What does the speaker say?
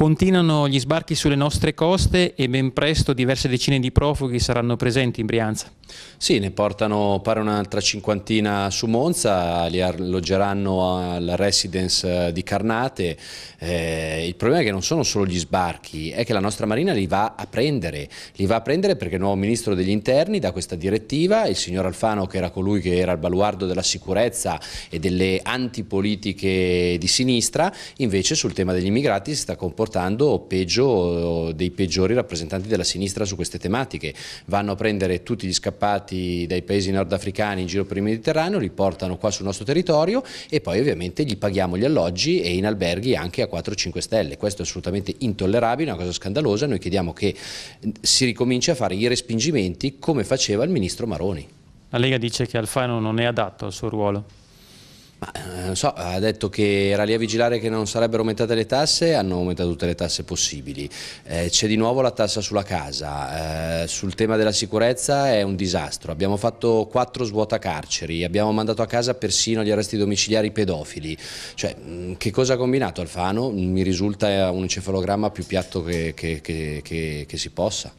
Continuano gli sbarchi sulle nostre coste e ben presto diverse decine di profughi saranno presenti in Brianza. Sì, ne portano pare un'altra cinquantina su Monza, li alloggeranno alla residence eh, di Carnate. Eh, il problema è che non sono solo gli sbarchi, è che la nostra Marina li va a prendere. Li va a prendere perché il nuovo Ministro degli Interni dà questa direttiva, il signor Alfano che era colui che era il baluardo della sicurezza e delle antipolitiche di sinistra, invece sul tema degli immigrati si sta comportando portando peggio, eh, dei peggiori rappresentanti della sinistra su queste tematiche. Vanno a prendere tutti gli scappati dai paesi nordafricani in giro per il Mediterraneo, li portano qua sul nostro territorio e poi ovviamente gli paghiamo gli alloggi e in alberghi anche a 4-5 stelle. Questo è assolutamente intollerabile, una cosa scandalosa. Noi chiediamo che mm, si ricominci a fare i respingimenti come faceva il ministro Maroni. La Lega dice che Alfano non è adatto al suo ruolo. Ma, eh, non so, ha detto che era lì a vigilare che non sarebbero aumentate le tasse, hanno aumentato tutte le tasse possibili. Eh, C'è di nuovo la tassa sulla casa, eh, sul tema della sicurezza è un disastro. Abbiamo fatto quattro svuotacarceri, abbiamo mandato a casa persino gli arresti domiciliari pedofili. Cioè, mm, che cosa ha combinato Alfano? Mi risulta un encefalogramma più piatto che, che, che, che si possa.